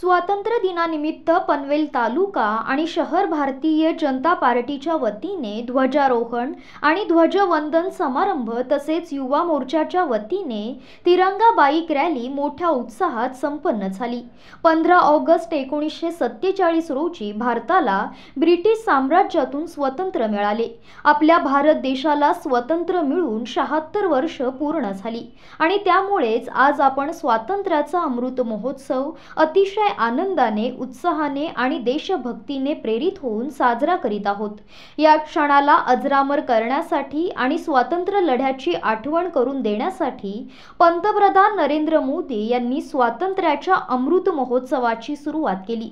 स्वातंत्र्य दिनानिमित्त पनवेल तालुका आणि शहर भारतीय जनता पार्टीच्या वतीने ध्वजारोहण आणि ध्वजवंदन समारंभ तसेच युवा मोर्चाच्या वतीने तिरंगा बाईक रॅली मोठ्या उत्साहात संपन्न झाली पंधरा ऑगस्ट एकोणीसशे सत्तेचाळीस रोजी भारताला ब्रिटिश साम्राज्यातून स्वतंत्र मिळाले आपल्या भारत देशाला स्वतंत्र मिळून शहात्तर वर्ष पूर्ण झाली आणि त्यामुळेच आज आपण स्वातंत्र्याचा अमृत महोत्सव अतिशय आनंदाने उत्साहाने आणि देशभक्तीने प्रेरित होऊन साजरा करीत आहोत या क्षणाला अजरामर करण्यासाठी आणि स्वातंत्र्य लढ्याची आठवण करून देण्यासाठी पंतप्रधान नरेंद्र मोदी यांनी स्वातंत्र्याच्या अमृत महोत्सवाची सुरुवात केली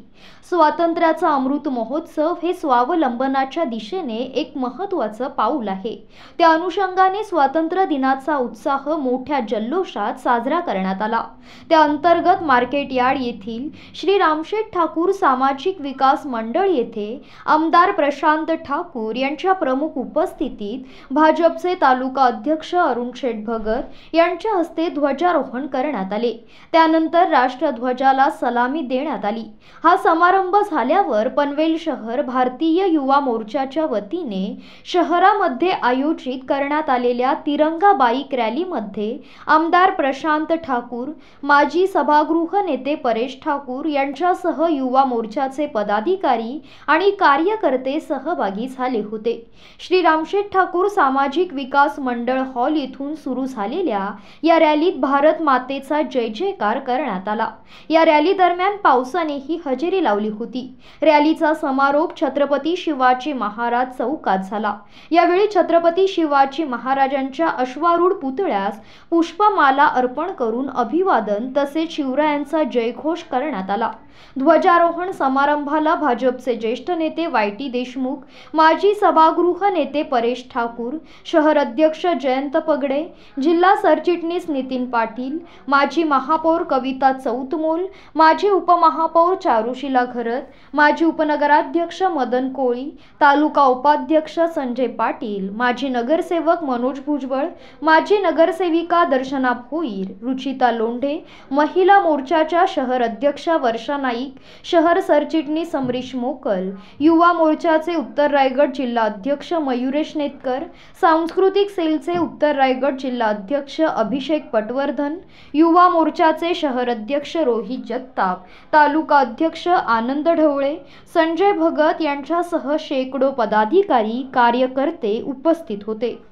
स्वातंत्र्याचा अमृत महोत्सव हे स्वावलंबनाच्या दिशेने एक महत्वाचं पाऊल आहे त्या अनुषंगाने स्वातंत्र्य दिनाचा उत्साह मोठ्या जल्लोषात साजरा करण्यात आला त्या अंतर्गत मार्केट यार्ड येथील श्री रामशेठ ठाकूर सामाजिक विकास मंडळ येथे आमदार प्रशांत ठाकूर यांच्या प्रमुख उपस्थितीत भाजपचे तालुका अध्यक्ष अरुण शेठ भगत यांच्या हस्ते ध्वजारोहण करण्यात आले त्यानंतर राष्ट्रध्वजाला सलामी देण्यात आली हा समारंभ झाल्यावर पनवेल शहर भारतीय युवा मोर्चाच्या वतीने शहरामध्ये आयोजित करण्यात आलेल्या तिरंगा बाईक रॅलीमध्ये आमदार प्रशांत ठाकूर माजी सभागृह नेते परेश ठाकूर ठाकूर यांच्यासह युवा मोर्चाचे पदाधिकारी आणि कार्यकर्ते सहभागी झाले होते श्री रामशेठ ठाकूर सामाजिक विकास मंडळ हॉल येथून सुरू झालेल्या या रॅलीत भारत मातेचा जय जयकार करण्यात आला या रॅली दरम्यान पावसानेही हजेरी लावली होती रॅलीचा समारोप छत्रपती शिवाजी महाराज चौकात झाला यावेळी छत्रपती शिवाजी महाराजांच्या अश्वारूढ पुतळ्यास पुष्पमाला अर्पण करून अभिवादन तसेच शिवरायांचा जयघोष करण्यात आला ध्वजारोहण समारंभाला भाजपचे ज्येष्ठ नेते वाय टी देशमुख माजी सभागृह नेते परेश ठाकूर शहर अध्यक्ष जयंत पगडे जिल्हा सरचिटणीस नितीन पाटील माजी महापौर कविता चौतमोल माजी उपमहापौर चारुशिला घरत माजी उपनगराध्यक्ष मदन कोळी तालुका उपाध्यक्ष संजय पाटील माजी नगरसेवक मनोज भुजबळ माजी नगरसेविका दर्शना भोईर रुचिता लोंढे महिला मोर्चाच्या शहर अध्यक्ष वर्षा नाईक शहर सरचिटणीस अमरीश मोकल युवा मोर्चाचे उत्तर रायगड जिल्हा अध्यक्ष मयुरेश नेतकर सांस्कृतिक सेलचे उत्तर रायगड जिल्हा अध्यक्ष अभिषेक पटवर्धन युवा मोर्चाचे शहर अध्यक्ष रोहित जगताप तालुका अध्यक्ष आनंद ढवळे संजय भगत यांच्यासह शेकडो पदाधिकारी कार्यकर्ते उपस्थित होते